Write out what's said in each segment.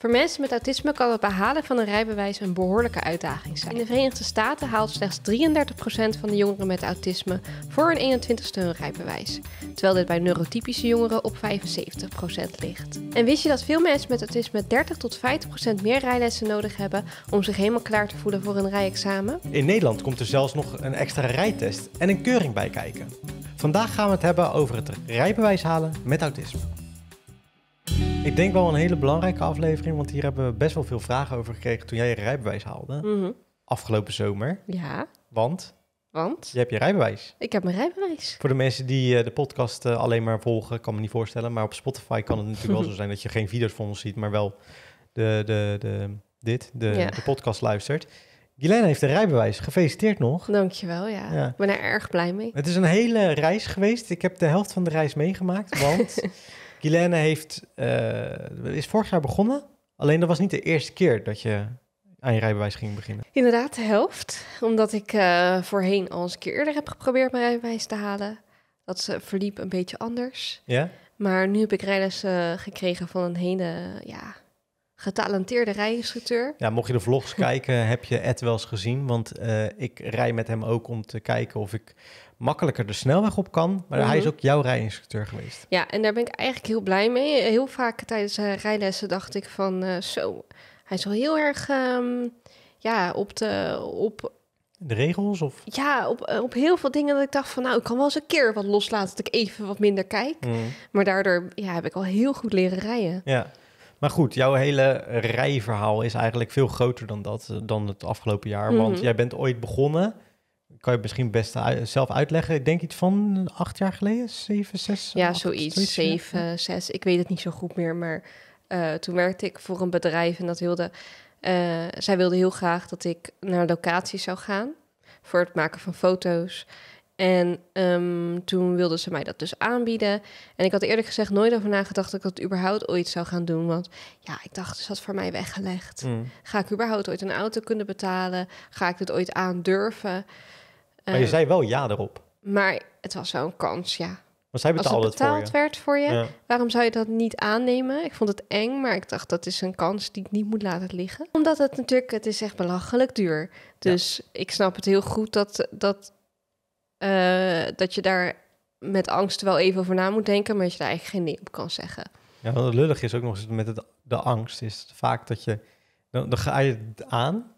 Voor mensen met autisme kan het behalen van een rijbewijs een behoorlijke uitdaging zijn. In de Verenigde Staten haalt slechts 33% van de jongeren met autisme voor hun 21ste rijbewijs, terwijl dit bij neurotypische jongeren op 75% ligt. En wist je dat veel mensen met autisme 30 tot 50% meer rijlessen nodig hebben om zich helemaal klaar te voelen voor een rijexamen? In Nederland komt er zelfs nog een extra rijtest en een keuring bij kijken. Vandaag gaan we het hebben over het rijbewijs halen met autisme. Ik denk wel een hele belangrijke aflevering, want hier hebben we best wel veel vragen over gekregen toen jij je rijbewijs haalde. Mhm. Afgelopen zomer. Ja. Want? Want? Je hebt je rijbewijs. Ik heb mijn rijbewijs. Voor de mensen die eh, de podcast eh, alleen maar volgen, kan me niet voorstellen. Maar op Spotify kan het natuurlijk wel zo zijn dat je geen video's van ons ziet, maar wel de, de, de, dit, de, de podcast luistert. Jelena heeft een rijbewijs. Gefeliciteerd nog. Dankjewel, ja. ja. Ik ben er erg blij mee. Het is een hele reis geweest. Ik heb de helft van de reis meegemaakt, want Guilaine heeft, eh, is vorig jaar begonnen. Alleen dat was niet de eerste keer dat je aan je rijbewijs ging beginnen. Inderdaad, de helft. Omdat ik eh, voorheen al eens een keer eerder heb geprobeerd mijn rijbewijs te halen. Dat ze verliep een beetje anders. Ja? Maar nu heb ik rijles eh, gekregen van een hele ja, getalenteerde rijinstructeur. Ja, mocht je de vlogs kijken, heb je Ed wel eens gezien. Want eh, ik rij met hem ook om te kijken of ik makkelijker de snelweg op kan. Maar hij is mhm. ook jouw rijinstructeur geweest. Ja, en daar ben ik eigenlijk heel blij mee. Heel vaak tijdens eh, rijlessen dacht ik van eh, zo, hij is wel heel erg ehm, ja, op de... Op, de regels? Of? Ja, op, op heel veel dingen dat ik dacht van... nou, ik kan wel eens een keer wat loslaten... dat ik even wat minder kijk. Mhm. Maar daardoor ja, heb ik al heel goed leren rijden. Ja, maar goed, jouw hele rijverhaal is eigenlijk veel groter dan dat, eh, dan het afgelopen jaar. Want mhm. jij bent ooit begonnen kan je misschien best zelf uitleggen. Ik denk iets van acht jaar geleden, zeven, zes. Ja, zoiets, zoiets, Zeven, zes. Ik weet het niet zo goed meer. Maar eh, toen werkte ik voor een bedrijf en dat wilde. Eh, zij wilde heel graag dat ik naar locaties zou gaan voor het maken van foto's. En ehm, toen wilden ze mij dat dus aanbieden. En ik had eerlijk gezegd nooit over nagedacht dat ik dat überhaupt ooit zou gaan doen. Want ja, ik dacht, is dat voor mij weggelegd? Mm. Ga ik überhaupt ooit een auto kunnen betalen? Ga ik dit ooit aandurven? Maar je eh, zei wel ja erop. Maar het was wel een kans, ja. Maar zij Als het betaald voor werd voor je, waarom zou je dat niet aannemen? Ik vond het eng, maar ik dacht dat is een kans die ik niet moet laten liggen. Omdat het natuurlijk, het is echt belachelijk duur. Dus ik snap het heel goed dat, dat eh, dat je daar met angst wel even over na moet denken, maar dat je daar eigenlijk geen nee op kan zeggen. Ja, wat lullig is ook nog eens met het, de angst, is vaak dat je, dan, dan ga je het aan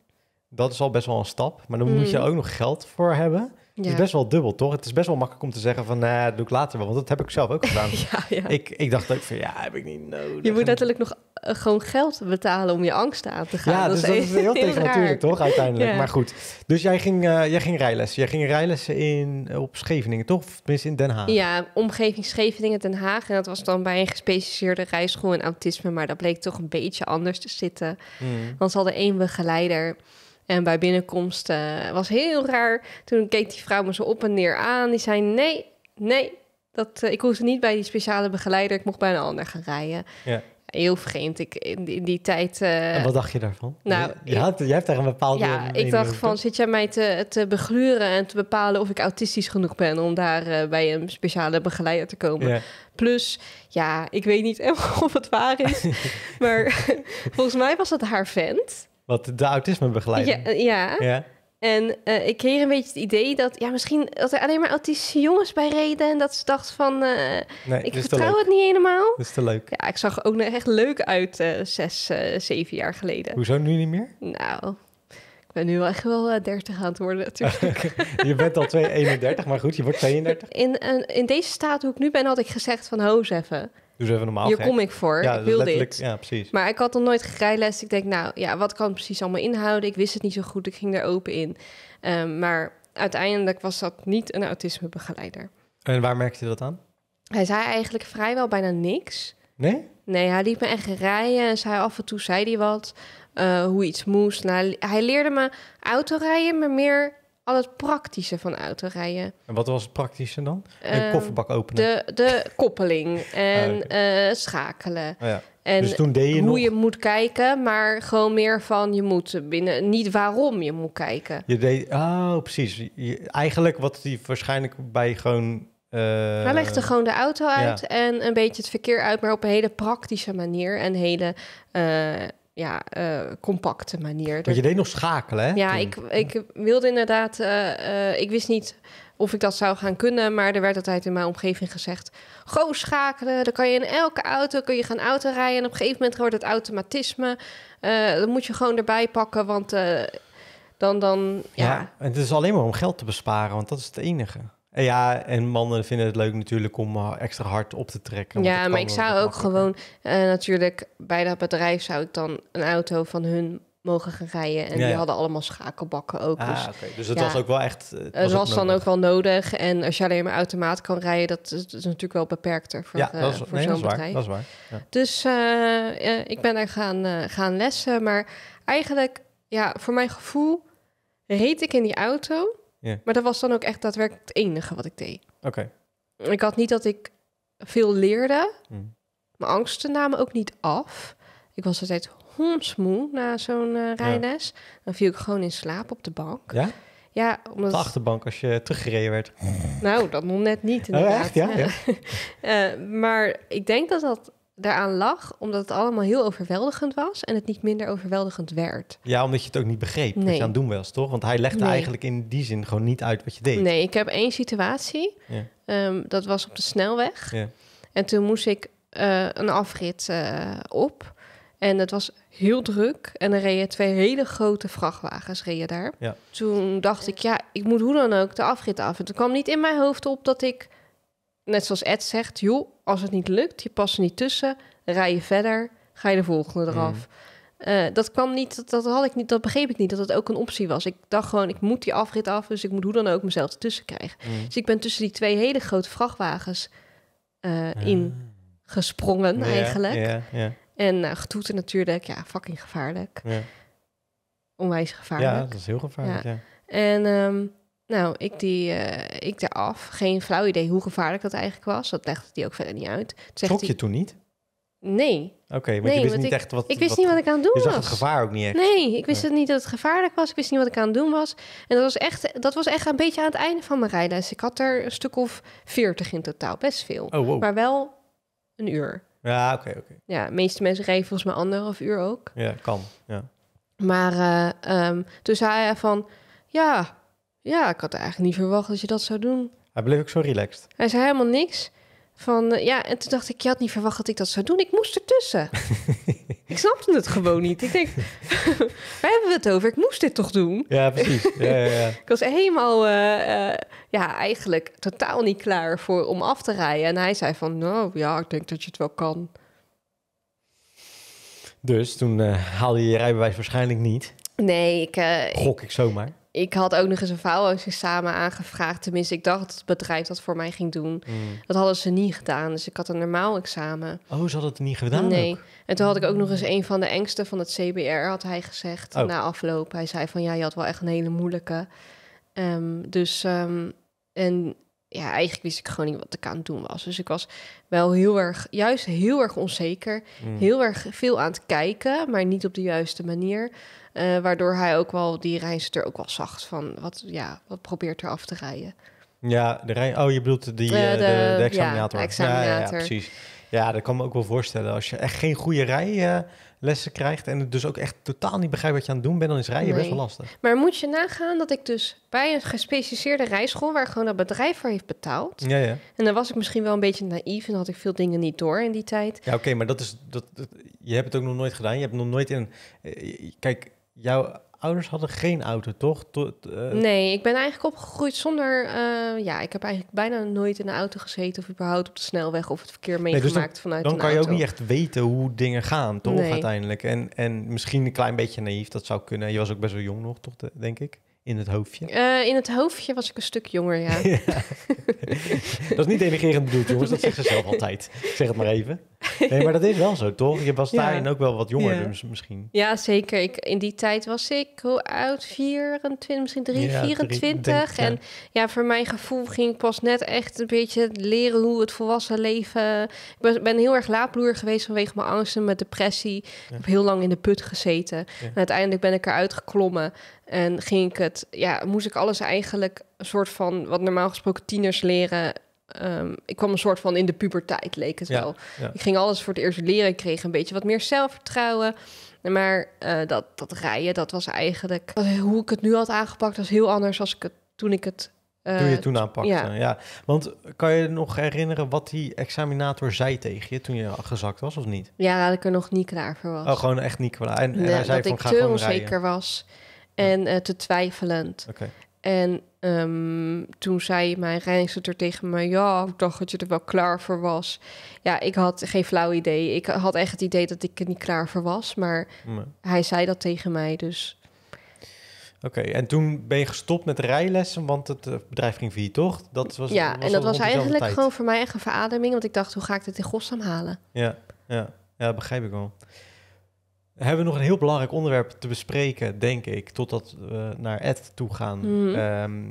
dat is al best wel een stap. Maar dan moet je mm. ook nog geld voor hebben. Het is best wel dubbel, toch? Het is best wel makkelijk om te zeggen van, nee, nou, dat doe ik later wel. Want dat heb ik zelf ook gedaan. ja, ja. Ik, ik dacht ook van, ja, heb ik niet nodig. Je moet natuurlijk nog eh, gewoon geld betalen om je angsten aan te gaan. Ja, dat, is, dus dat heel tegen natuurlijk, toch? Uiteindelijk. Maar goed. Dus jij ging, eh, jij ging rijlessen. Jij ging rijlessen in, op Scheveningen, toch? Of tenminste in Den Haag. Ja, omgeving Scheveningen, Den Haag. En dat was dan bij een gespecialiseerde rijschool in autisme. Maar dat bleek toch een beetje anders te zitten. Mm. Want ze hadden één begeleider... En bij binnenkomst eh, was heel raar. Toen keek die vrouw me zo op en neer aan. Die zei: Nee, nee, dat, uh, ik hoefde niet bij die speciale begeleider. Ik mocht bij een ander gaan rijden. Ja. Heel vreemd. Ik, in, die, tijd. Eh, en wat dacht je daarvan? Nou, je, jij hebt daar een bepaalde. Ja, ik dacht van: zit jij mij te, te begluren en te bepalen of ik autistisch genoeg ben om daar bij een speciale begeleider te komen? Plus, ja, ik weet niet of het waar is, maar volgens mij was dat haar vent. Wat de autisme Ja. Eh, ja. ja. En eh, ik kreeg een beetje het idee dat, ja, misschien dat er alleen maar autistische jongens bij reden. En dat ze dachten van, eh, nee, ik vertrouw het niet helemaal. Dat is te leuk. Ja, ik zag ook nog echt leuk uit uh, zes, zeven jaar geleden. Hoezo nu niet meer? Nou, ik ben nu wel echt wel 30 aan het worden natuurlijk. je bent al 2, 31, maar goed, je wordt 32. In, in deze staat hoe ik nu ben, had ik gezegd van, hoos even doe even normaal. Hier kom ik voor, ja, ik wil dit. Ja, precies. Maar ik had nog nooit gegrijles. Ik denk, nou ja, wat kan precies allemaal inhouden? Ik wist het niet zo goed, ik ging er open in. Ehm, maar uiteindelijk was dat niet een autismebegeleider. En waar merkte je dat aan? Hij zei eigenlijk vrijwel bijna niks. Nee? Nee, hij liep me echt rijden en zei af en toe zei hij wat, eh, hoe iets moest. Nou, hij leerde me autorijden, maar meer al het praktische van autorijden. En wat was het praktische dan? De ehm, kofferbak openen? De, de koppeling en ah, eh, schakelen. Oh ja. En dus toen deed je hoe je moet kijken, maar gewoon meer van je moet binnen, niet waarom je moet kijken. Je deed, oh precies. Je, eigenlijk wat die waarschijnlijk bij gewoon. Uh, Hij legde gewoon de auto uit en een beetje het verkeer uit, maar op een hele praktische manier en hele eh, ja, eh, compacte manier. Dat je deed nog schakelen, hè? Ja, ik, ik wilde inderdaad... Eh, eh, ik wist niet of ik dat zou gaan kunnen, maar er werd altijd in mijn omgeving gezegd... Go schakelen, dan kan je in elke auto kun je gaan autorijden... en op een gegeven moment wordt het automatisme. dat moet je gewoon erbij pakken, want dan... dan ja. ja, en het is alleen maar om geld te besparen, want dat is het enige. Ja, en mannen vinden het leuk natuurlijk om eh, extra hard op te trekken. Ja, maar ik zou ook gewoon eh, natuurlijk bij dat bedrijf zou ik dan een auto van hun mogen gaan rijden. En die hadden allemaal schakelbakken ook. Ah, dus, okay. dus het was ook wel echt... Eh, het, was, dan ook wel nodig. En als je alleen maar automaat kan rijden... dat is, natuurlijk wel beperkter voor, uh, voor nee, zo'n bedrijf. dat is waar. Dus ik ben daar gaan, gaan lessen. Maar eigenlijk, ja, voor mijn gevoel... reed ik in die auto... Maar dat was dan ook echt daadwerkelijk het enige wat ik deed. Oké. Ik had niet dat ik veel leerde. Hm. Mijn angsten namen ook niet af. Ik was altijd hondsmoe na zo'n uh, Dan viel ik gewoon in slaap op de bank. Ja? Ja, omdat... De achterbank als je teruggereden werd. Nou, dat nog net niet inderdaad. Oh, echt? Ja? ja. Eh, maar ik denk dat dat daaraan lag, omdat het allemaal heel overweldigend was en het niet minder overweldigend werd. Ja, omdat je het ook niet begreep nee. wat je aan het doen was, toch? Want hij legde eigenlijk in die zin gewoon niet uit wat je deed. Nee, ik heb één situatie. Ehm, dat was op de snelweg. Ja. En toen moest ik eh, een afrit eh, op. En het was heel druk. En er reden twee hele grote vrachtwagens reden daar. Toen dacht ik, ja, ik moet hoe dan ook de afrit af. En toen kwam niet in mijn hoofd op dat ik, net zoals Ed zegt, joh, als het niet lukt, je past er niet tussen, rij je verder, ga je de volgende mm. eraf. Mm. dat kwam niet, dat, dat, had ik niet, dat begreep ik niet, dat dat ook een optie was. Ik dacht gewoon, ik moet die afrit af, dus ik moet hoe dan ook mezelf ertussen krijgen. Mm. Dus ik ben tussen die twee hele grote vrachtwagens uh, in ah. gesprongen eigenlijk. En uh, nou, getoeten natuurlijk, ja, fucking gevaarlijk. Onwijs gevaarlijk. Ja, dat is heel gevaarlijk, ja. Ja. En ehm, nou, ik, die, eh, ik daar af. Geen flauw idee hoe gevaarlijk dat eigenlijk was. Dat legde die ook verder niet uit. Trok je toen niet? Nee. Oké, okay, je wist niet ik, echt wat... Ik wist niet wat ik aan het doen was. Je zag het gevaar ook niet echt. Nee, ik wist het niet dat het gevaarlijk was. Ik wist niet wat ik aan het doen was. En dat was echt, dat was echt een beetje aan het einde van mijn rijles. Ik had er een stuk of veertig in totaal. Best veel. Oh, wow. Maar wel een uur. Ja, oké, oké. Ja, de meeste mensen rijden volgens mij anderhalf uur ook. Ja, kan. Ja. Maar uh, toen zei hij van... Ja, ja, ik had eigenlijk niet verwacht dat je dat zou doen. Hij bleef ook zo relaxed. Hij zei helemaal niks. Van, eh, ja, en toen dacht ik, je had niet verwacht dat ik dat zou doen. Ik moest ertussen. ik snapte het gewoon niet. Ik denk, waar hebben we het over? Ik moest dit toch doen? Ja, precies. Ja, ja, ja. ik was helemaal, eh, eh, ja, eigenlijk totaal niet klaar voor om af te rijden. En hij zei van, nou ja, ik denk dat je het wel kan. Dus toen haalde je je rijbewijs waarschijnlijk niet. Nee, ik... Gok ik zomaar ik had ook nog eens een vouwhuisexamen aangevraagd. Tenminste, ik dacht dat het bedrijf dat voor mij ging doen. Mm. Dat hadden ze niet gedaan. Dus ik had een normaal examen. Oh, ze hadden het niet gedaan? Nee. En toen had ik ook nog eens een van de engsten van het CBR, had hij gezegd oh. na afloop. Hij zei van ja, je had wel echt een hele moeilijke. Ehm, dus ehm, en ja, eigenlijk wist ik gewoon niet wat ik aan het doen was. Dus ik was wel heel erg, juist heel erg onzeker. Mm. Heel erg veel aan het kijken, maar niet op de juiste manier. Eh, waardoor hij ook wel die er ook wel zag van wat, ja, wat probeert er af te rijden. Ja, de rij. Oh, je bedoelt die, eh, eh, de, de, examinator. Ja, precies. Ja, dat kan me ook wel voorstellen. Als je echt geen goede rijlessen krijgt en het dus ook echt totaal niet begrijpt wat je aan het doen bent, dan is rijden best wel lastig. Maar moet je nagaan dat ik dus bij een gespecialiseerde rijschool, waar gewoon dat bedrijf voor heeft betaald. Ja, ja. En dan was ik misschien wel een beetje naïef en had ik veel dingen niet door in die tijd. Ja, oké, maar dat is dat, Je hebt het ook nog nooit gedaan. Je hebt nog nooit in. kijk, jouw ouders hadden geen auto, toch? Eh, nee, ik ben eigenlijk opgegroeid zonder... Eh, ja, ik heb eigenlijk bijna nooit in de auto gezeten... of überhaupt op de snelweg of het verkeer dus meegemaakt vanuit de auto. vanuit dan Dan kan je ook niet echt weten hoe dingen gaan, toch? Uiteindelijk. En, en misschien een klein beetje naïef, dat zou kunnen. Je was ook best wel jong nog, toch? Denk ik. In het hoofdje? Eh, in het hoofdje was ik een stuk jonger, ja. dat is niet delegerend bedoeld, jongens. Dat nee. zegt ze zelf altijd. zeg het maar even. Nee, maar dat is wel zo, toch? Je was daarin ook wel wat jonger dus misschien. Ja, zeker. Ik, in die tijd was ik, hoe oud? 24, misschien 3, 24. en ja, voor mijn gevoel ging ik pas net echt een beetje leren hoe het volwassen leven... Ik ben, heel erg laadbloer geweest vanwege mijn angsten, mijn depressie. Ik heb heel lang in de put gezeten. En uiteindelijk ben ik eruit geklommen. En ging ik het, ja, moest ik alles eigenlijk een soort van wat normaal gesproken tieners leren. Ehm, ik kwam een soort van in de puberteit, leek het wel. Ik ging alles voor het eerst leren. Ik kreeg een beetje wat meer zelfvertrouwen. Maar eh, dat, dat rijden, dat was eigenlijk eh, hoe ik het nu had aangepakt, was heel anders als ik het toen ik het. Uh, toen je toen aanpakte. Ja. Want kan je nog herinneren wat die examinator zei tegen je toen je gezakt was of niet? Ja, dat ik er nog niet klaar voor was. Oh, gewoon echt niet klaar. En, en hij zei dat van, ik te onzeker was en eh, te twijfelend. En ehm, toen zei mijn reiziger tegen me: Ja, ik dacht dat je er wel klaar voor was. Ja, ik had geen flauw idee. Ik had echt het idee dat ik er niet klaar voor was. Maar hij zei dat tegen mij. Dus Oké, en toen ben je gestopt met rijlessen, want het eh, bedrijf ging failliet, toch? Dat was, ja, en dat was eigenlijk gewoon voor mij echt een verademing, want ik dacht, hoe ga ik dit in godsnaam halen? Ja, ja, ja begrijp ik wel hebben we nog een heel belangrijk onderwerp te bespreken, denk ik, totdat we naar Ed toe gaan. Mhm. Ehm,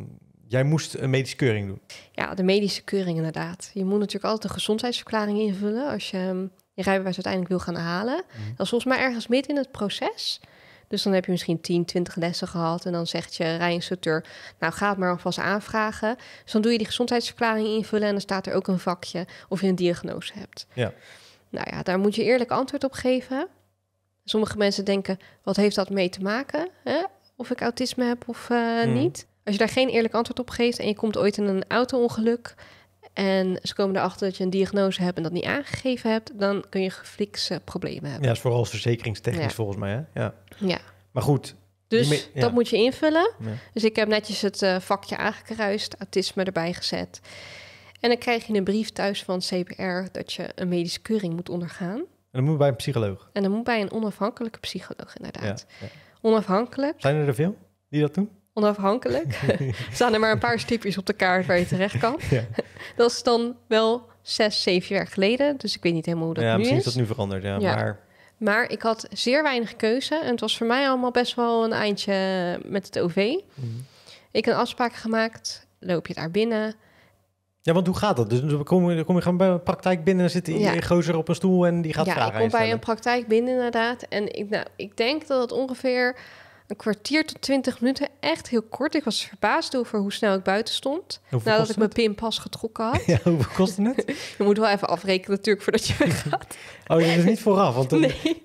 jij moest een medische keuring doen. Ja, de medische keuring inderdaad. Je moet natuurlijk altijd een gezondheidsverklaring invullen als je ehm, je rijbewijs uiteindelijk wil gaan halen. Mhm. Dat is volgens mij ergens midden in het proces. Dus dan heb je misschien 10, 20 lessen gehad. En dan zegt je rijinstructeur, nou ga het maar alvast aanvragen. Dus dan doe je die gezondheidsverklaring invullen. En dan staat er ook een vakje of je een diagnose hebt. Ja. Nou ja, daar moet je eerlijk antwoord op geven. Sommige mensen denken, wat heeft dat mee te maken? Hè? Of ik autisme heb of eh, hmm. niet. Als je daar geen eerlijk antwoord op geeft en je komt ooit in een auto-ongeluk en ze komen erachter dat je een diagnose hebt en dat niet aangegeven hebt, dan kun je geflikse problemen hebben. Ja, dat is vooral verzekeringstechnisch volgens mij. Hè? Ja. ja. Maar goed. Dus dat moet je invullen. Dus ik heb netjes het eh, vakje aangekruist, autisme erbij gezet. En dan krijg je een brief thuis van CPR dat je een medische keuring moet ondergaan. En dan moet bij een psycholoog. En dan moet bij een onafhankelijke psycholoog, inderdaad. Ja, Onafhankelijk. Zijn er er veel die dat doen? Onafhankelijk. staan er maar een paar stipjes op de kaart waar je terecht kan. ja. dat is dan wel zes, zeven jaar geleden. Dus ik weet niet helemaal hoe dat nu is. Ja, misschien is dat nu veranderd, ja. Maar... maar ik had zeer weinig keuze. En het was voor mij allemaal best wel een eindje met het OV. Mhm. Ik heb een afspraak gemaakt. Loop je daar binnen? Ja, want hoe gaat dat? Dus dan kom kom je gewoon bij een praktijk binnen, zit die ja. gozer op een stoel en die gaat vragen Ja, ik kom bij een praktijk binnen inderdaad. En ik, nou, ik denk dat het ongeveer een kwartier tot twintig minuten, echt heel kort. Ik was verbaasd over hoe snel ik buiten stond. nadat ik mijn pinpas getrokken had. Ja, hoeveel kostte het? je moet wel even afrekenen natuurlijk voordat je weggaat. oh, dat is niet vooraf. Want eh, Nee,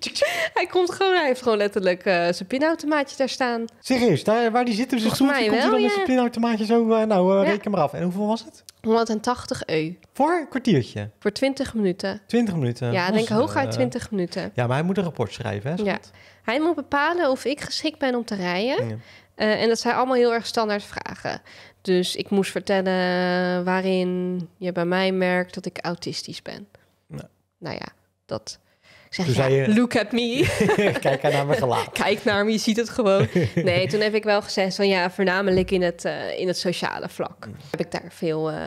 hij komt gewoon, hij heeft gewoon letterlijk uh, zijn pinautomaatje daar staan. Serieus, daar, waar die zit op zijn stoeltje, komt hij dan met zijn pinautomaatje zo, uh, nou, reken maar af. En hoeveel was het? 180 eu. Voor een kwartiertje? Voor 20 minuten. 20 minuten? Ja, ik denk hooguit 20 minuten. Ja, maar hij moet een rapport schrijven, hè? Ja. Hij moet bepalen of ik geschikt ben om te rijden. Eh, en dat zijn allemaal heel erg standaard vragen. Dus ik moest vertellen waarin je bij mij merkt dat ik autistisch ben. nou ja, dat zeg, toen ja, je... look at me. Kijk naar mijn gelaat. Kijk naar me, je ziet het gewoon. Nee, toen heb ik wel gezegd van ja, voornamelijk in het, eh, in het sociale vlak. Mm. Heb ik daar veel, uh,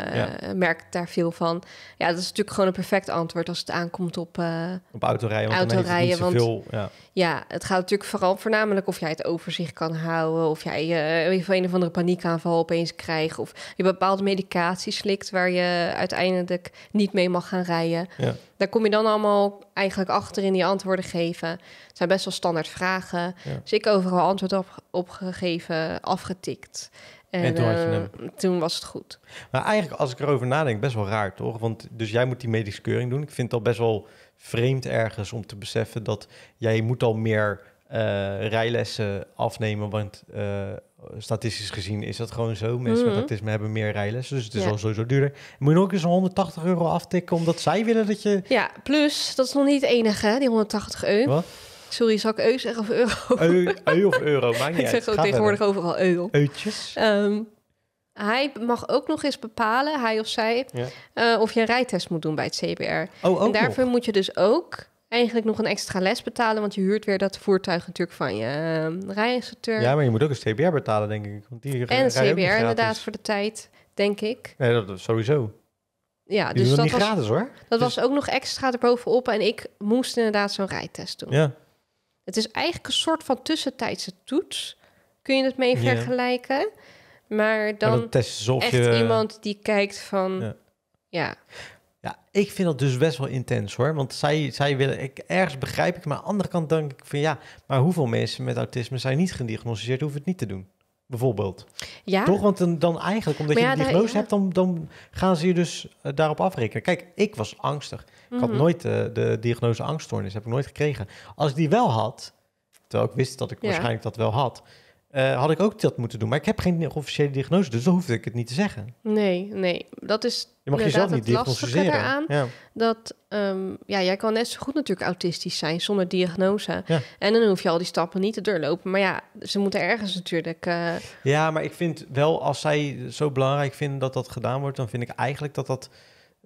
merk daar veel van. Ja, dat is natuurlijk gewoon een perfect antwoord als het aankomt op... Eh, op autorijden, want autorijden, niet want, ja. ja. het gaat natuurlijk vooral voornamelijk of jij het overzicht kan houden... of jij van een of andere paniekaanval opeens krijgt... of je bepaalde medicatie slikt waar je uiteindelijk niet mee mag gaan rijden... Ja daar kom je dan allemaal eigenlijk achter in die antwoorden geven. Het zijn best wel standaard vragen. Dus ik overal antwoord op, opgegeven, afgetikt. En, eh, toen, was het goed. Maar eigenlijk, als ik erover nadenk, best wel raar, toch? Want dus jij moet die medische keuring doen. Ik vind het al best wel vreemd ergens om te beseffen dat jij moet al meer eh, rijlessen afnemen. Want eh, statistisch gezien is dat gewoon zo. Mensen mm -hmm. met mhm. autisme hebben meer rijlessen, dus het is al sowieso duurder. Moet je nog eens 180 euro aftikken, omdat zij willen dat je... Ja, plus, dat is nog niet het enige, die 180 euro. Wat? Sorry, zal ik zeggen of euro? Eu, of euro, maakt niet ik uit. Ik zeg ook tegenwoordig overal eu. Eutjes. Ehm, hij mag ook nog eens bepalen, hij of zij, eh, of je een rijtest moet doen bij het CBR. Oh, en daarvoor moet je dus ook eigenlijk nog een extra les betalen, want je huurt weer dat voertuig natuurlijk van je uh, rijinstructeur. Ja, maar je moet ook een CBR betalen, denk ik. Want die en CBR inderdaad voor de tijd, denk ik. Nee, dat, sowieso. Ja, dus dat niet was, gratis hoor. Dat dus was ook nog extra erbovenop en ik moest inderdaad zo'n rijtest doen. Ja. Het is eigenlijk een soort van tussentijdse toets. Kun je het mee vergelijken? Maar dan maar test echt iemand die kijkt van... ja. Ja, ik vind dat dus best wel intens hoor. Want zij, zij willen, ik, ergens begrijp ik, maar aan de andere kant denk ik van ja, maar hoeveel mensen met autisme zijn niet gediagnosticeerd, hoeven het niet te doen? Bijvoorbeeld. Ja. Toch? Want dan, dan eigenlijk, omdat je een diagnose hebt, dan, dan gaan ze je dus eh, daarop afrekenen. Kijk, ik was angstig. Ik had mhm. nooit eh, de diagnose angststoornis, heb ik nooit gekregen. Als ik die wel had, terwijl ik wist dat ik waarschijnlijk dat wel had, eh, had ik ook dat moeten doen. Maar ik heb geen officiële diagnose, dus dan hoefde ik het niet te zeggen. Nee, nee. Dat is je mag jezelf niet diagnosticeren. Daaraan, ja. Dat, ehm, ja, jij kan net zo goed natuurlijk autistisch zijn zonder diagnose. En dan hoef je al die stappen niet te doorlopen. Maar ja, ze moeten ergens natuurlijk... Eh, ja, maar ik vind wel, als zij zo belangrijk vinden dat dat gedaan wordt... dan vind ik eigenlijk dat dat...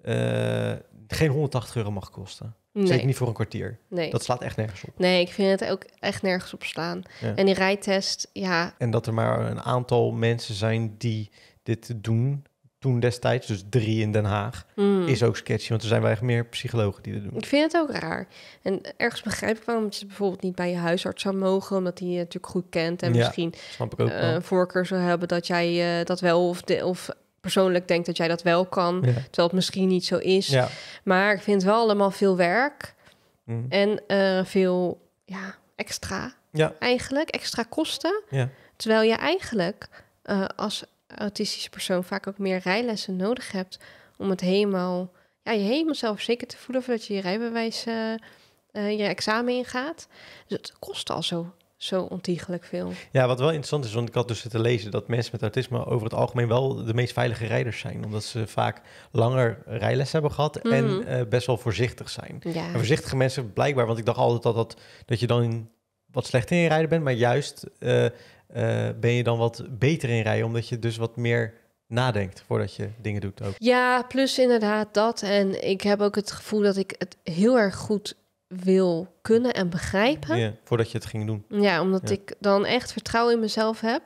Eh, geen 180 euro mag kosten. Nee. Zeker niet voor een kwartier. Nee. Dat slaat echt nergens op. Nee, ik vind het ook echt nergens op slaan. En die rijtest, ja. En dat er maar een aantal mensen zijn die dit doen, toen destijds, dus drie in Den Haag, mm. is ook sketchy. Want er zijn wel echt meer psychologen die dat doen. Ik vind het ook raar. En ergens begrijp ik waarom je bijvoorbeeld niet bij je huisarts zou mogen, omdat die je natuurlijk goed kent en misschien snap ik ook eh, voorkeur zou hebben dat jij eh, dat wel of, de, of persoonlijk denk dat jij dat wel kan, terwijl het misschien niet zo is. Maar ik vind het wel allemaal veel werk mhm. en eh, veel ja, extra. Ja. Eigenlijk extra kosten. Terwijl je eigenlijk eh, als autistische persoon vaak ook meer rijlessen nodig hebt om het helemaal, ja, je helemaal zelfzeker te voelen voordat je je rijbewijs, eh, je examen ingaat. Dus het kost al zo zo ontiegelijk veel. Ja, wat wel interessant is, want ik had dus zitten lezen dat mensen met autisme over het algemeen wel de meest veilige rijders zijn. Omdat ze vaak langer rijles hebben gehad en mhm. eh, best wel voorzichtig zijn. En voorzichtige mensen blijkbaar, want ik dacht altijd dat, dat, dat je dan wat slecht in rijden bent, maar juist eh, eh, ben je dan wat beter in rijden, omdat je dus wat meer nadenkt voordat je dingen doet ook. Ja, plus inderdaad dat. En ik heb ook het gevoel dat ik het heel erg goed wil kunnen en begrijpen. voordat je het ging doen. Ja, omdat ik dan echt vertrouwen in mezelf heb.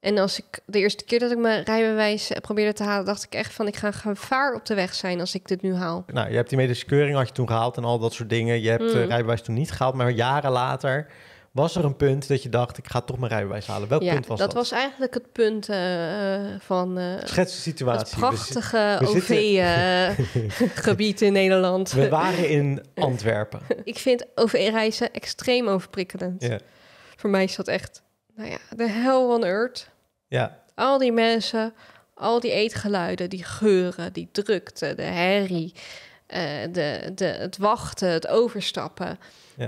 En als ik de eerste keer dat ik mijn rijbewijs eh, probeerde te halen, dacht ik echt van ik ga gevaar op de weg zijn als ik dit nu haal. Nou, je hebt die medische keuring had je toen gehaald en al dat soort dingen. Je hebt mm. rijbewijs toen niet gehaald, maar jaren later was er een punt dat je dacht, ik ga toch mijn rijbewijs halen? Welk ja, punt was dat? dat was eigenlijk het punt eh, eh, van... Uh, eh, Schets de situatie. prachtige OV-gebied in Nederland. We waren in Antwerpen. ik vind OV-reizen extreem overprikkelend. Voor mij is dat echt, nou ja, de hell on earth. Ja. Al die mensen, al die eetgeluiden, die geuren, die drukte, de herrie... de, de, het wachten, het overstappen.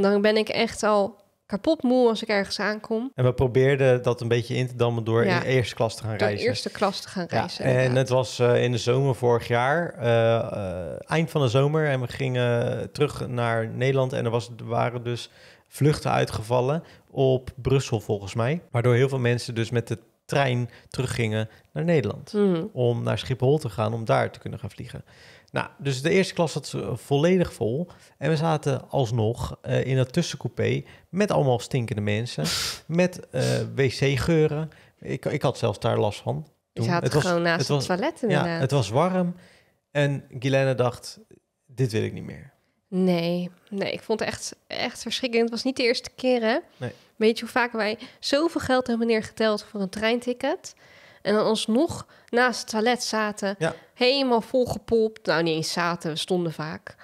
Dan ben ik echt al kapot moe als ik ergens aankom. En we probeerden dat een beetje in te dammen door in eerste klas te gaan door reizen. eerste klas te gaan ja, reizen. En het was eh, in de zomer vorig jaar, eh, eh, eind van de zomer. En we gingen terug naar Nederland en er, was, waren dus vluchten uitgevallen op Brussel volgens mij. Waardoor heel veel mensen dus met de trein teruggingen naar Nederland. Mhm. Om naar Schiphol te gaan, om daar te kunnen gaan vliegen. Nou, dus de eerste klas zat eh, volledig vol. En we zaten alsnog eh, in dat tussencoupé met allemaal stinkende mensen. met eh, wc-geuren. Ik, ik had zelfs daar last van. Je het gewoon naast het, toilet Ja, het was warm. En Guilaine dacht, dit wil ik niet meer. Nee, nee, ik vond het echt, echt verschrikkelijk. Het was niet de eerste keer, hè? Nee. Weet je hoe vaak wij zoveel geld hebben neergeteld voor een treinticket... En dan alsnog naast het toilet zaten. Ja. Helemaal volgepopt. Nou, niet eens zaten, we stonden vaak.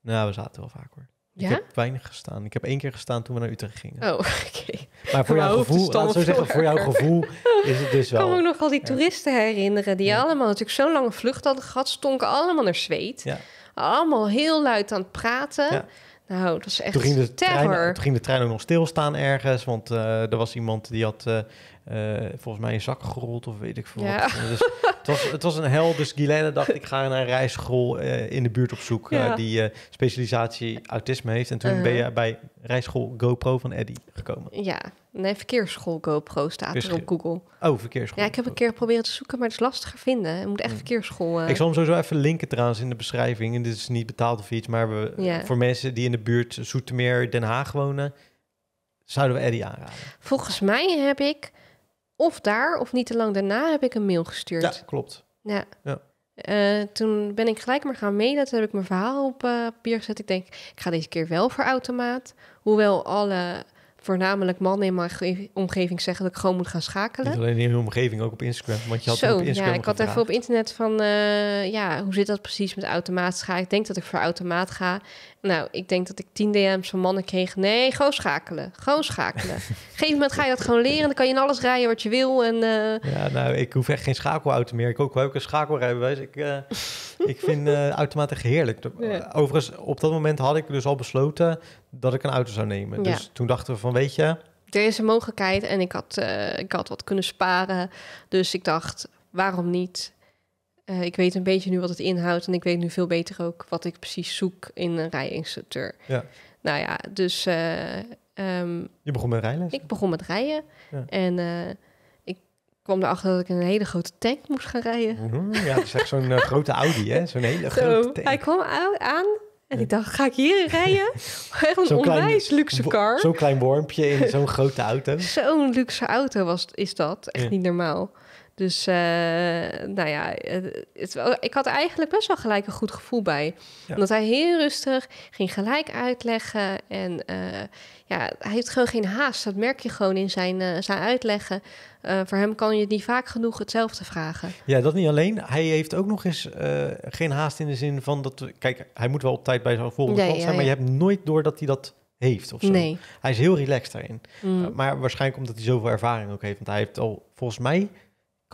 Nou, we zaten wel vaak hoor. Ja? Ik heb weinig gestaan. Ik heb één keer gestaan toen we naar Utrecht gingen. Oh, oké. Maar voor jouw gevoel, laat zo zeggen, voor jouw gevoel is het dus wel... Ik kan me nog al die toeristen herinneren die allemaal natuurlijk zo'n lange vlucht hadden gehad. Stonken allemaal naar zweet. Ja. Allemaal heel luid aan het praten. Nou, dat was echt toen ging de Trein, ging de trein ook nog stilstaan ergens, want uh, er was iemand die had... Eh, eh, volgens mij in zakken gerold of weet ik veel wat. Dus, het, was, het was een hel. Dus Guilaine dacht, ik ga naar een rijschool eh, in de buurt op zoek... Eh, die specialisatie autisme heeft. En toen ben uh-huh. je bij rijschool GoPro van Eddy gekomen. Ja, nee, verkeersschool GoPro staat er op Google. Oh, verkeersschool. Ja, ik heb een oh. keer proberen te zoeken, maar het is lastiger vinden. Je moet echt mm. verkeersschool... Ik zal hem sowieso even linken trouwens in de beschrijving. En dit is niet betaald of iets, maar we, voor mensen die in de buurt Zoetermeer, Den Haag wonen... Zouden we Eddie aanraden? Volgens mij heb ik of daar of niet te lang daarna heb ik een mail gestuurd. Ja, klopt. Ja. ja. Eh, toen ben ik gelijk maar gaan mailen. Toen heb ik mijn verhaal op eh, papier gezet. Ik denk, ik ga deze keer wel voor automaat. Hoewel alle voornamelijk mannen in mijn omgeving zeggen dat ik gewoon moet gaan schakelen. Niet alleen in je omgeving, ook op Instagram. Want je had Zo, op Instagram ja, ik had even op internet van, eh, ja, hoe zit dat precies met automaat schakelen? Ik denk dat ik voor automaat ga. Nou, ik denk dat ik 10 DM's van mannen kreeg. Nee, gewoon schakelen. Gewoon schakelen. Op een gegeven moment ga je dat gewoon leren. Dan kan je in alles rijden wat je wil. En, eh, Ja, nou, ik hoef echt geen schakelauto meer. Ik ook wel een schakelrijbewijs. Ik, eh, ik vind automaat echt heerlijk. Overigens, op dat moment had ik dus al besloten dat ik een auto zou nemen. Dus toen dachten we van, weet je... Er is een mogelijkheid en ik had, eh, ik had wat kunnen sparen. Dus ik dacht, waarom niet? Eh, ik weet een beetje nu wat het inhoudt en ik weet nu veel beter ook wat ik precies zoek in een rijinstructeur. Ja. Nou ja, dus... Eh, ehm, je begon met rijlessen. Ik begon met rijden. en ik kwam erachter dat ik een hele grote tank moest gaan rijden. Mhm, ja, het zo'n grote Audi, hè? Zo'n hele grote tank. Hij kwam aan en ik dacht, ga ik hier rijden? Echt een onwijs luxe car. Zo'n klein wormpje in zo'n grote auto. Zo'n luxe auto was, is dat. Echt niet normaal. Dus eh, nou ja, het, ik had eigenlijk best wel gelijk een goed gevoel bij. Omdat hij heel rustig ging gelijk uitleggen. En eh, ja, hij heeft gewoon geen haast. Dat merk je gewoon in zijn, eh, zijn uitleggen. voor hem kan je het niet vaak genoeg hetzelfde vragen. Ja, dat niet alleen. Hij heeft ook nog eens geen haast in de zin van dat... Kijk, hij moet wel op tijd bij zijn volgende nee, zijn... maar je hebt nooit door dat hij dat heeft of zo. Nee. Hij is heel relaxed daarin. Mm. maar waarschijnlijk omdat hij zoveel ervaring ook heeft. Want hij heeft al volgens mij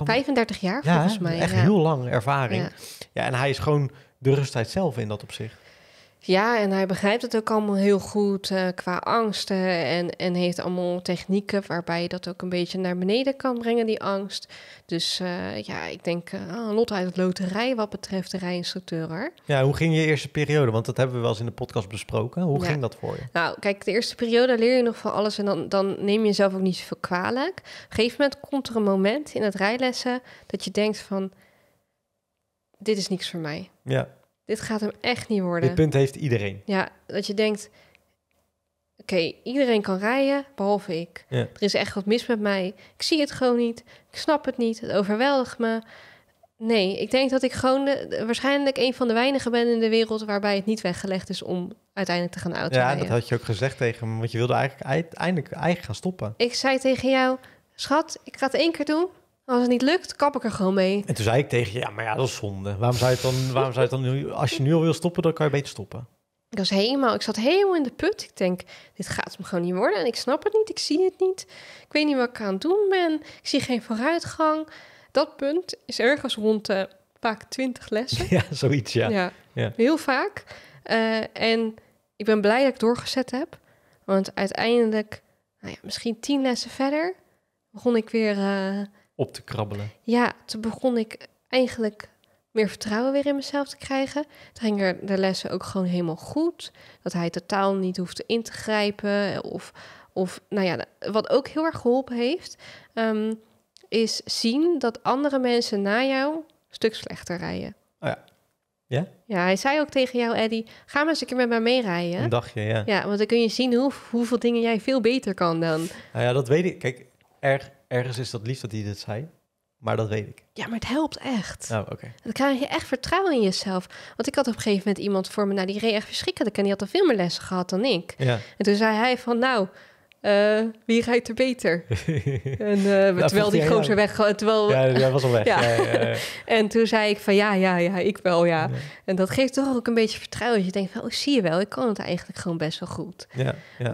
35 jaar volgens mij. Echt heel lang ervaring. Ja. en hij is gewoon de rustheid zelf in dat opzicht. Ja, en hij begrijpt het ook allemaal heel goed eh, qua angsten. En, en heeft allemaal technieken waarbij je dat ook een beetje naar beneden kan brengen, die angst. Dus eh, ja, ik denk een eh, oh, lot uit het loterij wat betreft de rijinstructeur. Ja, hoe ging je eerste periode? Want dat hebben we wel eens in de podcast besproken. Hoe ging dat voor je? Nou, kijk, de eerste periode leer je nog van alles en dan, dan neem je jezelf ook niet zoveel kwalijk. Op een gegeven moment komt er een moment in het rijlessen dat je denkt van, dit is niks voor mij. Ja dit gaat hem echt niet worden. Dit punt heeft iedereen. Ja, dat je denkt, oké, iedereen kan rijden, behalve ik. Er is echt wat mis met mij. Ik zie het gewoon niet. Ik snap het niet. Het overweldigt me. Nee, ik denk dat ik gewoon de, waarschijnlijk een van de weinigen ben in de wereld waarbij het niet weggelegd is om uiteindelijk te gaan auto. Ja, dat had je ook gezegd tegen me, want je wilde eigenlijk uiteindelijk eigen gaan stoppen. Ik zei tegen jou, schat, ik ga het één keer doen, als het niet lukt, kap ik er gewoon mee. En toen zei ik tegen je, ja, maar ja, dat is zonde. Waarom zou je het dan, waarom zou je dan nu, als je nu al wil stoppen, dan kan je beter stoppen. Ik was helemaal, ik zat helemaal in de put. Ik denk, dit gaat hem gewoon niet worden. En ik snap het niet, ik zie het niet. Ik weet niet wat ik aan het doen ben. Ik zie geen vooruitgang. Dat punt is ergens rond de vaak twintig lessen. Ja, zoiets, ja. ja, Heel vaak. Eh, en ik ben blij dat ik doorgezet heb. Want uiteindelijk, nou ja, misschien tien lessen verder, begon ik weer... Eh, op te krabbelen? Ja, toen begon ik eigenlijk meer vertrouwen weer in mezelf te krijgen. Toen ging de lessen ook gewoon helemaal goed. Dat hij totaal niet hoefde in te grijpen. Of, of nou ja, wat ook heel erg geholpen heeft, ehm, is zien dat andere mensen na jou een stuk slechter rijden. Oh ja. Ja? Ja, hij zei ook tegen jou, Eddy, ga maar eens een keer met mij meerijden. Een dagje, ja. Ja, want dan kun je zien hoe, hoeveel dingen jij veel beter kan dan. Nou ja, dat weet ik. Kijk, er, Ergens is dat lief dat hij dit zei, maar dat weet ik. Ja, maar het helpt echt. Oh, oké. Dan krijg je echt vertrouwen in jezelf. Want ik had op een gegeven moment iemand voor me, nou, die reed echt verschrikkelijk en die had al veel meer lessen gehad dan ik. Ja. En toen zei hij van, nou, eh, wie rijdt er beter? en, uh, terwijl die gozer weg... Terwijl, ja, hij was al weg. ja. en toen zei ik van ja, ja, ja, ik wel, ja. En dat geeft toch ook een beetje vertrouwen. Je denkt van, oh, zie je wel, ik kan het eigenlijk gewoon best wel goed.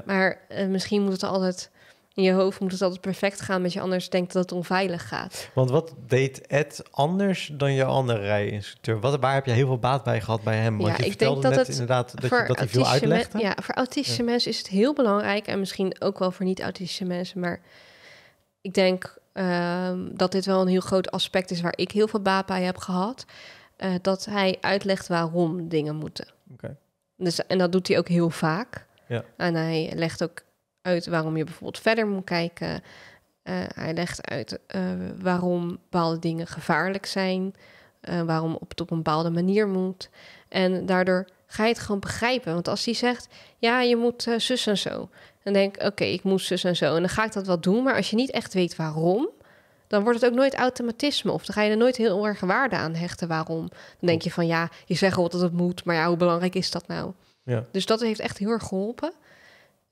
Maar eh, misschien moet het altijd in je hoofd moet het altijd perfect gaan, want je anders denkt dat het onveilig gaat. Want wat deed Ed anders dan je andere rijinstructeur? Wat, waar heb je heel veel baat bij gehad bij hem? Want ja, je ik vertelde denk dat net het inderdaad dat, je, dat hij veel uitlegde. Ja, voor autistische mensen is het heel belangrijk en misschien ook wel voor niet-autistische mensen, maar ik denk ehm, dat dit wel een heel groot aspect is waar ik heel veel baat bij heb gehad. Eh, dat hij uitlegt waarom dingen moeten. Oké. Dus, en dat doet hij ook heel vaak. Ja. En hij legt ook uit waarom je bijvoorbeeld verder moet kijken. Eh, hij legt uit eh, waarom bepaalde dingen gevaarlijk zijn. Eh, waarom op het op een bepaalde manier moet. En daardoor ga je het gewoon begrijpen. Want als hij zegt, ja, je moet zus en zo. Dan denk ik, oké, ik moet zus en zo. En dan ga ik dat wel doen. Maar als je niet echt weet waarom, dan wordt het ook nooit automatisme. Of dan ga je er nooit heel erg waarde aan hechten waarom. Dan denk je van, ja, je zegt wel dat het moet. Maar ja, hoe belangrijk is dat nou? Ja. Dus dat heeft echt heel erg geholpen.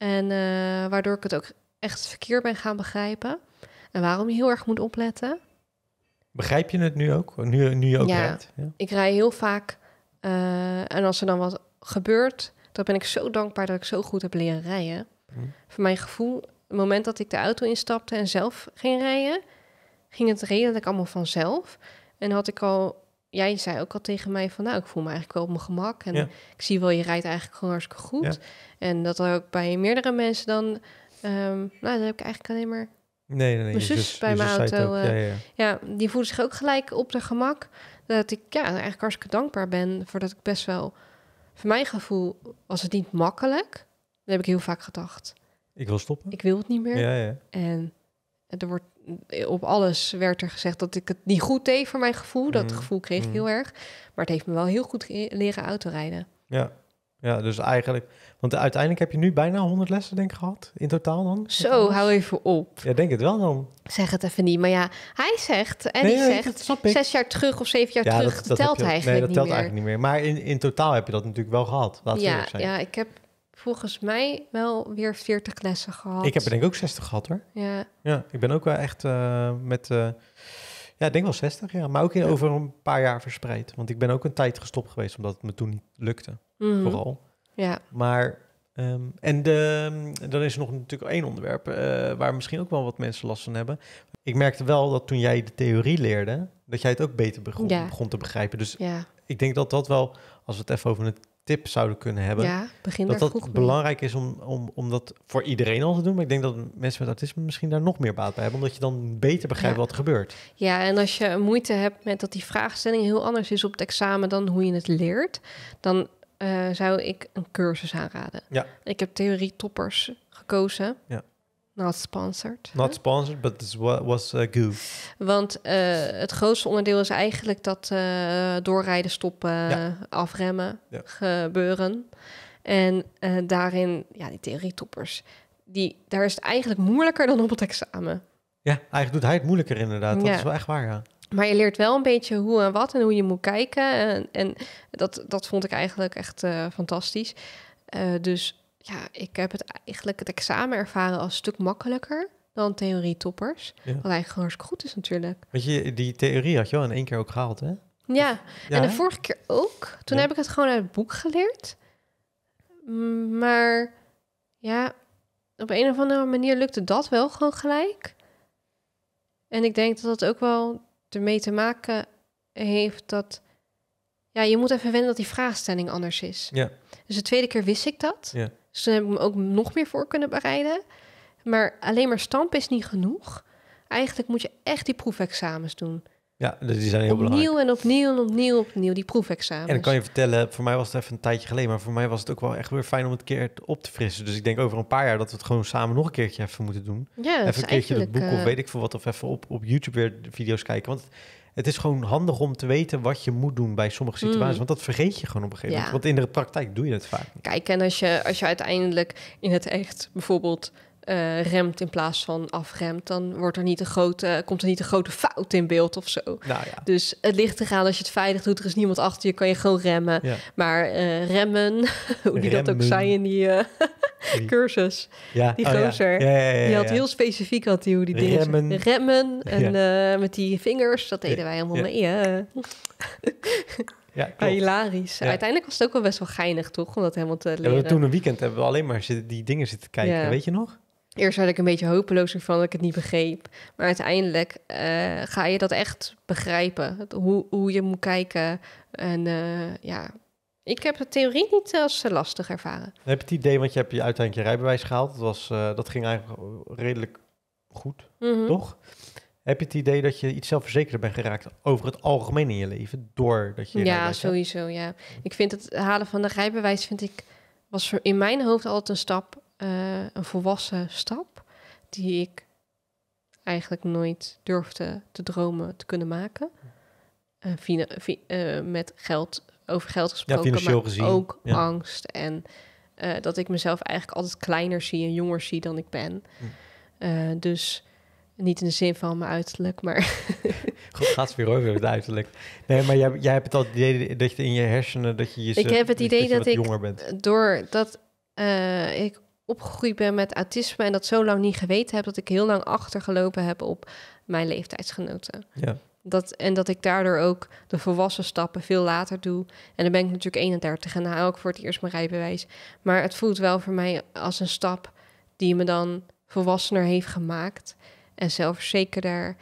En eh, waardoor ik het ook echt verkeer ben gaan begrijpen. En waarom je heel erg moet opletten. Begrijp je het nu ook? Nu, nu je ook ja, rijdt? Ja. ik rij heel vaak. Eh, en als er dan wat gebeurt, dan ben ik zo dankbaar dat ik zo goed heb leren rijden. Hm. mijn gevoel, het moment dat ik de auto instapte en zelf ging rijden, ging het redelijk allemaal vanzelf. En had ik al jij zei ook al tegen mij van, nou, ik voel me eigenlijk wel op mijn gemak. En ik zie wel, je rijdt eigenlijk gewoon hartstikke goed. En dat ook bij meerdere mensen dan, um, nou, dat heb ik eigenlijk alleen maar... Nee, nee, nee Mijn zus, bij mijn auto, eh, ja, die voelde zich ook gelijk op de gemak. Dat ik ja, eigenlijk hartstikke dankbaar ben voordat ik best wel... Voor mijn gevoel was het niet makkelijk. Dat heb ik heel vaak gedacht. Ik wil stoppen. Ik wil het niet meer. Ja, ja. En er wordt, op alles werd er gezegd dat ik het niet goed deed voor mijn gevoel. Dat mhm. gevoel kreeg ik mhm. heel erg. Maar het heeft me wel heel goed leren autorijden. Ja. ja, dus eigenlijk... Want uiteindelijk heb je nu bijna 100 lessen, denk ik, gehad. In totaal dan? Zo, hou even op. Ja, denk het wel dan. Zeg het even niet. Maar ja, hij zegt... En hij zegt zes jaar terug of zeven jaar terug. Dat, dat telt je, eigenlijk nee, dat telt eigenlijk niet meer. Maar in, in totaal heb je dat natuurlijk wel gehad. Laat ja, ja, ik heb volgens mij wel weer 40 lessen gehad. Ik heb er denk ik ook 60 gehad hoor. Ja. Ja, ik ben ook wel echt eh, met... Eh, ja, ik denk wel 60, ja. Maar ook in, over een paar jaar verspreid. Want ik ben ook een tijd gestopt geweest, omdat het me toen niet lukte. Mhm. Vooral. Ja. Maar... Ehm, en de, dan ehm, is er nog natuurlijk één onderwerp eh, waar misschien ook wel wat mensen last van hebben. Ik merkte wel dat toen jij de theorie leerde, dat jij het ook beter begon, begon te begrijpen. Dus ja. ik denk dat dat wel, als we het even over het tip zouden kunnen hebben. Ja, begin dat dat belangrijk is om, om, om dat voor iedereen al te doen. Maar ik denk dat mensen met autisme misschien daar nog meer baat bij hebben. Omdat je dan beter begrijpt wat er gebeurt. Ja, en als je moeite hebt met dat die vraagstelling heel anders is op het examen dan hoe je het leert. Dan eh, zou ik een cursus aanraden. Ja. Ik heb theorie toppers gekozen. Ja. Not sponsored. Not sponsored, but this was a goo. Want eh, het grootste onderdeel is eigenlijk dat eh, doorrijden, stoppen, afremmen gebeuren. En eh, daarin, ja, die theorietoppers, die, daar is het eigenlijk moeilijker dan op het examen. Ja, eigenlijk doet hij het moeilijker inderdaad. Dat is wel echt waar, ja. Maar je leert wel een beetje hoe en wat en hoe je moet kijken. En, en dat, dat vond ik eigenlijk echt fantastisch. dus ja, ik heb het eigenlijk het examen ervaren als een stuk makkelijker dan theorie-toppers. Wat eigenlijk hartstikke goed is natuurlijk. Want je, die theorie had je wel in één keer ook gehaald, hè? Ja, en de vorige keer ook. Toen heb ik het gewoon uit het boek geleerd. Maar ja, op een of andere manier lukte dat wel gewoon gelijk. En ik denk dat dat ook wel ermee te maken heeft dat... Ja, je moet even wennen dat die vraagstelling anders is. Ja. Dus de tweede keer wist ik dat. Ja. Dus hebben heb ik me ook nog meer voor kunnen bereiden. Maar alleen maar stampen is niet genoeg. Eigenlijk moet je echt die proefexamens doen. Ja, dus die zijn heel opnieuw belangrijk. Opnieuw en opnieuw en opnieuw opnieuw, die proefexamens. En dan kan je vertellen, voor mij was het even een tijdje geleden... maar voor mij was het ook wel echt weer fijn om het keer op te frissen. Dus ik denk over een paar jaar dat we het gewoon samen nog een keertje even moeten doen. Ja, even een keertje het boek of eh, weet ik veel wat... of even op, op YouTube weer video's kijken. Want het is gewoon handig om te weten wat je moet doen bij sommige mm. situaties. Want dat vergeet je gewoon op een gegeven moment. Want in de praktijk doe je het vaak. Kijk, en als je, als je uiteindelijk in het echt bijvoorbeeld eh, remt in plaats van afremt, dan wordt er niet een grote, komt er niet een grote fout in beeld of zo. Nou ja. Dus het ligt te gaan als je het veilig doet, er is niemand achter je, kan je gewoon remmen. Maar eh, remmen, hoe die dat ook zei in eh, die cursus, ja. die oh, die had heel specifiek had die, hoe die dingen remmen. remmen en met die vingers, dat deden wij allemaal mee. Ja. hilarisch. Uiteindelijk was het ook wel best wel geinig, toch? Om dat helemaal te toen een weekend hebben we alleen maar die dingen zitten kijken. Weet je nog? Eerst had ik een beetje hopeloos ervan dat ik het niet begreep. Maar uiteindelijk eh, ga je dat echt begrijpen. Hoe, hoe je moet kijken. En eh, ja, ik heb de theorie niet als lastig ervaren. heb je het idee, want je hebt je uiteindelijk je rijbewijs gehaald. Dat, was, eh, dat ging eigenlijk redelijk goed, mhm. toch? Heb je het idee dat je iets zelfverzekerder bent geraakt over het algemeen in je leven? Doordat je. Ja, sowieso. Ja. Ik vind het halen van de rijbewijs, vind ik, was in mijn hoofd altijd een stap eh, een volwassen stap die ik eigenlijk nooit durfde te dromen te kunnen maken. Uh, met geld, over geld gesproken, ja, maar gezien. ook angst. En eh, dat ik mezelf eigenlijk altijd kleiner zie en jonger zie dan ik ben. Hm. dus niet in de zin van mijn uiterlijk, maar... Goed, gaat het weer over het uiterlijk. Nee, maar jij, jij hebt het al idee dat je in je hersenen... dat je jezelf, Ik heb het idee dat, ik jonger bent. door dat uh, ik opgegroeid ben met autisme en dat zo lang niet geweten heb, dat ik heel lang achtergelopen heb op mijn leeftijdsgenoten. Ja. Dat, en dat ik daardoor ook de volwassen stappen veel later doe. En dan ben ik natuurlijk 31 en haal ik voor het eerst mijn rijbewijs. Maar het voelt wel voor mij als een stap die me dan volwassener heeft gemaakt. En zelfverzekerder.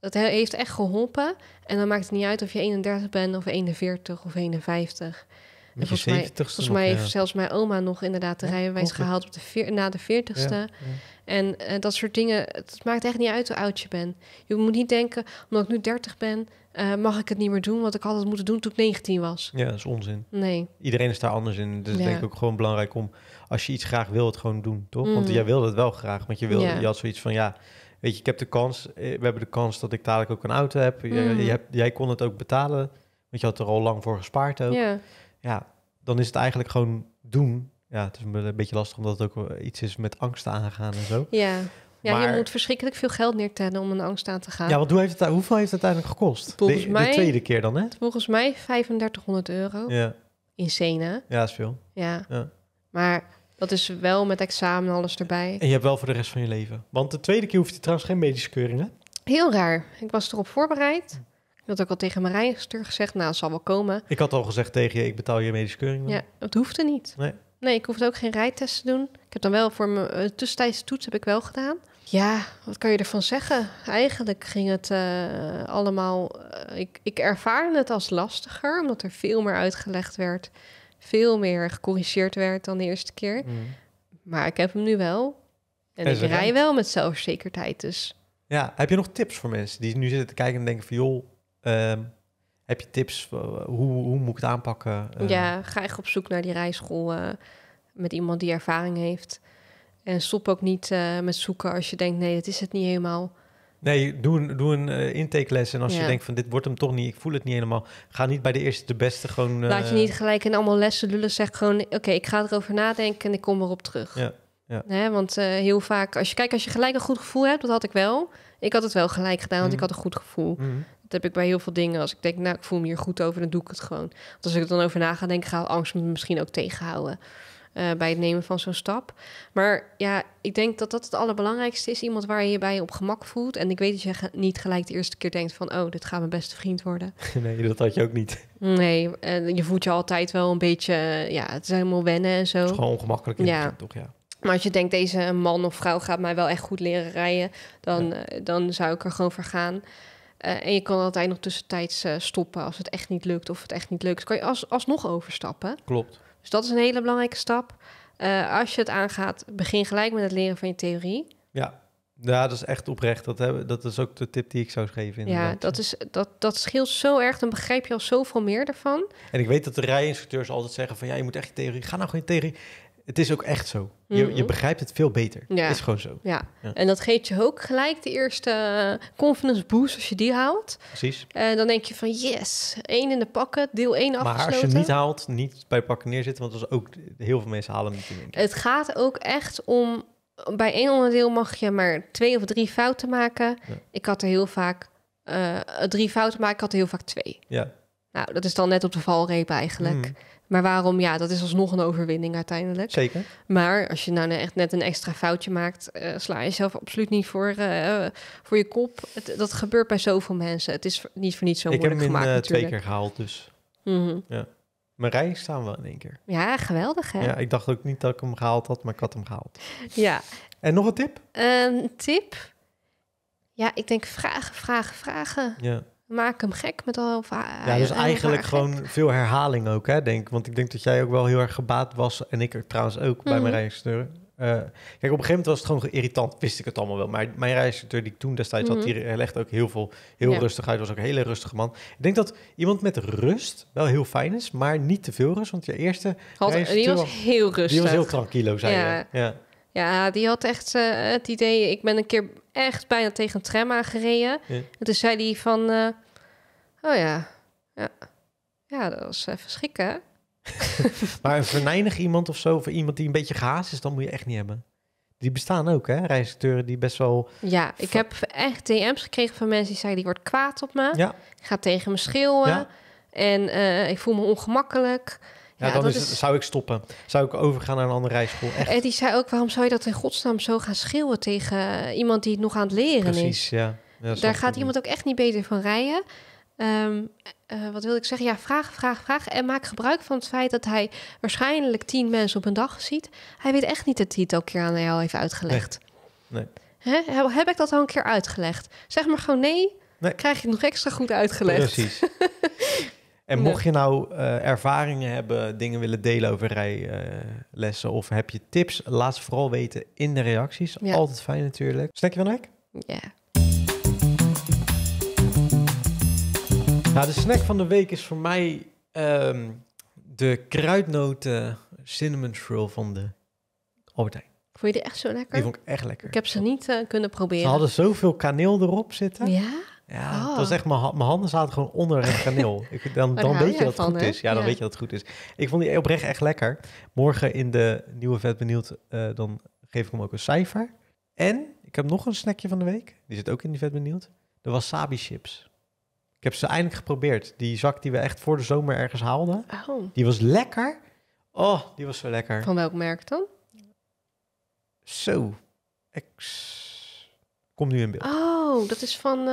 Dat heeft echt geholpen. En dan maakt het niet uit of je 31 bent of 41 of 51 en volgens mij, volgens mij heeft zelfs mijn oma nog inderdaad de ja, rijbewijs gehaald op de na de 40ste. en eh, dat soort dingen, het maakt echt niet uit hoe oud je bent. Je moet niet denken, omdat ik nu 30 ben, eh, mag ik het niet meer doen, want ik had het moeten doen toen ik 19 was. Ja, dat is onzin. Nee. Iedereen is daar anders in. Dus ik denk ook gewoon belangrijk om, als je iets graag wil, het gewoon doen, toch? Want mm. jij wilde het wel graag, want je, wilde, je had zoiets van, ja, weet je, ik heb de kans, eh, we hebben de kans dat ik dadelijk ook een auto heb. Mm. jij kon het ook betalen. Want je had er al lang voor gespaard ook. Ja ja, dan is het eigenlijk gewoon doen. Ja, het is een beetje lastig omdat het ook iets is met angst aangaan en zo. Ja, ja je moet verschrikkelijk veel geld neertellen om een angst aan te gaan. Ja, want hoe heeft het, hoeveel heeft het uiteindelijk gekost? Volgens de, mij, de tweede keer dan, hè? Volgens mij 3500 euro. Ja. In Sena. Ja, is veel. Ja. ja. Maar dat is wel met examen alles erbij. En je hebt wel voor de rest van je leven. Want de tweede keer hoeft je trouwens geen medische keuringen. Heel raar. Ik was erop voorbereid. Hm had ook al tegen mijn gezegd, nou, zal wel komen. Ik had al gezegd tegen je, ik betaal je medische keuring. Dan. Ja, het hoefde niet. Nee. Nee, ik hoefde ook geen rijtest te doen. Ik heb dan wel voor mijn eh, tussentijdse toets heb ik wel gedaan. Ja, wat kan je ervan zeggen? Eigenlijk ging het eh, allemaal. Eh, ik, ik ervaarde het als lastiger, omdat er veel meer uitgelegd werd, veel meer gecorrigeerd werd dan de eerste keer. Mm. Maar ik heb hem nu wel. En, ik rij wel met zelfverzekerdheid. Dus. Ja, heb je nog tips voor mensen die nu zitten te kijken en denken van joh, Ehm, heb je tips? Hoe, hoe moet ik het aanpakken? Ehm, ja, ga echt op zoek naar die rijschool eh, met iemand die ervaring heeft. En stop ook niet eh, met zoeken als je denkt, nee, dat is het niet helemaal. Nee, doe een, doe een eh, intakeles. En als je denkt van dit wordt hem toch niet, ik voel het niet helemaal. Ga niet bij de eerste de beste gewoon... Laat je niet gelijk in allemaal lessen lullen. Zeg gewoon, oké, ik ga erover nadenken en ik kom erop terug. Ja. Ja. want heel vaak, als je kijkt, als je gelijk een goed gevoel hebt, dat had ik wel. Ik had het wel gelijk gedaan, want mm. ik had een goed gevoel. Mm. Dat heb ik bij heel veel dingen. Als ik denk, nou, ik voel me hier goed over, dan doe ik het gewoon. Want als ik er dan over na ga denken, ga angst me misschien ook tegenhouden. Eh, bij het nemen van zo'n stap. Maar ja, ik denk dat dat het allerbelangrijkste is. Iemand waar je je bij op gemak voelt. En ik weet dat je niet gelijk de eerste keer denkt van... oh, dit gaat mijn beste vriend worden. Nee, dat had je ook niet. Nee, en je voelt je altijd wel een beetje... Eh, ja, het is helemaal wennen en zo. Het is gewoon ongemakkelijk ja. toch? Ja. Maar als je denkt, deze man of vrouw gaat mij wel echt goed leren rijden... dan, eh, dan zou ik er gewoon voor gaan. Eh, en je kan altijd nog tussentijds eh, stoppen als het echt niet lukt of het echt niet lukt. Kan je als, alsnog overstappen. Klopt. Dus dat is een hele belangrijke stap. Eh, als je het aangaat, begin gelijk met het leren van je theorie. Ja, dat is echt oprecht. Dat, hebben, dat is ook de tip die ik zou geven. Inderdaad. Ja, dat, is, dat, dat scheelt zo erg. Dan begrijp je al zoveel meer ervan. En ik weet dat de rijinstructeurs altijd zeggen van... ja, je moet echt je theorie... ga nou gewoon je theorie... Het is ook echt zo. Je, je mhm. begrijpt het veel beter. Ja. Het is gewoon zo. Ja. En dat geeft je ook gelijk de eerste eh, confidence boost als je die haalt. Precies. En eh, dan denk je van yes, één in de pakken, deel één afgesloten. Maar als je niet haalt, niet bij pakken neerzitten, want dat is ook heel veel mensen halen hem niet. Het gaat ook echt om bij één onderdeel mag je maar twee of drie fouten maken. Ik had er heel vaak eh, drie fouten maar ik had er heel vaak twee. Ja. Nou, dat is dan net op de valreep eigenlijk. Mm. Maar waarom? Ja, dat is alsnog een overwinning uiteindelijk. Zeker. Maar als je nou echt net een extra foutje maakt, uh, sla jezelf absoluut niet voor, eh, voor je kop. Het, dat gebeurt bij zoveel mensen. Het is niet voor niets zo moeilijk gemaakt Ik heb hem in, eh, twee keer gehaald, dus. Mm ja. Mijn rij staan wel in één keer. Ja, geweldig hè? Ja, ik dacht ook niet dat ik hem gehaald had, maar ik had hem gehaald. Ja. En nog een tip? Een tip? Ja, ik denk vragen, vragen, vragen. Ja maak hem gek met al. Ja, dus eigenlijk gewoon veel herhaling ook, hè? Denk, want ik denk dat jij ook wel heel erg gebaat was en ik er trouwens ook bij mhm. mijn reisdeur. Eh, kijk, op een gegeven moment was het gewoon irritant, wist ik het allemaal wel. Maar mijn reisditeur die toen destijds mm -hmm. had, mhm. die legde ook heel veel, heel rustig uit. Was ook een hele rustige man. Ik denk dat iemand met rust wel heel fijn is, maar niet te veel rust. Want je eerste had, die was, heel rustig. Die was heel tranquilo, zei Je. Ja. ja, die had echt eh, het idee, ik ben een keer echt bijna tegen een tram aangereden. Ja. En toen zei hij van... Eh, oh ja, ja, ja, dat was even schrikken, maar een verneinig iemand of zo, of iemand die een beetje gehaast is, dan moet je echt niet hebben. Die bestaan ook, hè? Reisacteuren die best wel. Ja, ik heb echt DM's gekregen van mensen die zeiden: die wordt kwaad op me. Ja. Ik ga tegen me schreeuwen. En eh, ik voel me ongemakkelijk. Ja, dan is, zou ik stoppen. Zou ik overgaan naar een andere rijschool. Echt. En die zei ook, waarom zou je dat in godsnaam zo gaan schreeuwen tegen eh, iemand die het nog aan het leren is? Precies, ja. Daar gaat iemand ook echt niet beter van rijden. Ehm, eh, wat wil ik zeggen? Ja, vraag, vraag, vraag. En maak gebruik van het feit dat hij waarschijnlijk tien mensen op een dag ziet. Hij weet echt niet dat hij het elke keer aan jou heeft uitgelegd. Nee. Heb ik dat al een keer uitgelegd? Zeg maar gewoon nee, nee. krijg je het nog extra goed uitgelegd. Precies. En mocht je nou eh, ervaringen hebben, dingen willen delen over rijlessen of heb je tips, laat ze vooral weten in de reacties. Altijd fijn natuurlijk. Snackje van Hek? Ja. Nou, de snack van de week is voor mij ehm, de kruidnoten cinnamon swirl van de Albertijn. Vond je die echt zo lekker? Die vond ik echt lekker. Ik heb ze niet eh, kunnen proberen. Ze hadden zoveel kaneel erop zitten. Ja? Ja, oh. het was oh. echt, mijn, handen zaten gewoon onder het kaneel. Ik, dan dan weet je dat het goed is. Ja, dan weet je dat het goed is. Ik vond die oprecht echt lekker. Morgen in de nieuwe Vet Benieuwd, eh, dan geef ik hem ook een cijfer. En ik heb nog een snackje van de week. Die zit ook in die Vet Benieuwd. De wasabi chips. Ik heb ze eindelijk geprobeerd. Die zak die we echt voor de zomer ergens haalden. Oh. Die was lekker. Oh, die was zo lekker. Van welk merk dan? Zo. Ex Komt nu in beeld. Oh, dat is van eh,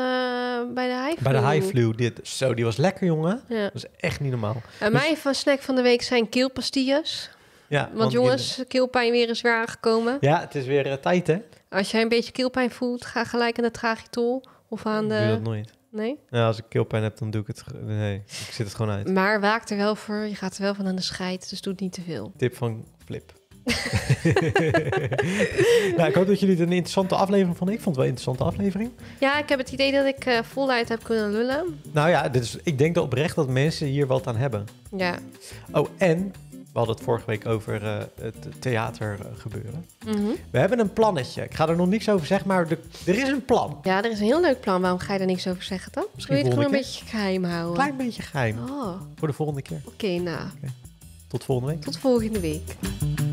bij de high Bij de high flu. Dit, zo, die was lekker, jongen. Ja. Dat is echt niet normaal. En eh, mijn dus- van snack van de week zijn keelpastilles. Ja, want, jongens, keelpijn weer eens weer aangekomen. Ja, het is weer eh, tijd, hè? Als jij een beetje keelpijn voelt, ga gelijk aan de tragitol of aan de... Ik dat nooit. Nee? Ja, nou, als ik keelpijn heb, dan doe ik het... Nee, ik zit het gewoon uit. Maar waak er wel voor. Je gaat er wel van aan de scheid, dus doe het niet te veel. Tip van Flip. nou, ik hoop dat jullie het een interessante aflevering vonden. Ik vond het wel een interessante aflevering. Ja, ik heb het idee dat ik uh, heb kunnen lullen. Nou ja, is. ik denk dat oprecht dat mensen hier wat aan hebben. Ja. Oh, en we hadden het vorige week over eh, het theater eh, gebeuren. Mhm. We hebben een plannetje. Ik ga er nog niks over zeggen, maar er is een plan. Ja, er is een heel leuk plan. Waarom ga je er niks over zeggen dan? Misschien Wil je het gewoon een beetje geheim houden? Klein beetje geheim. Oh. Voor de volgende keer. Oké, nou. Tot volgende week. Tot volgende week.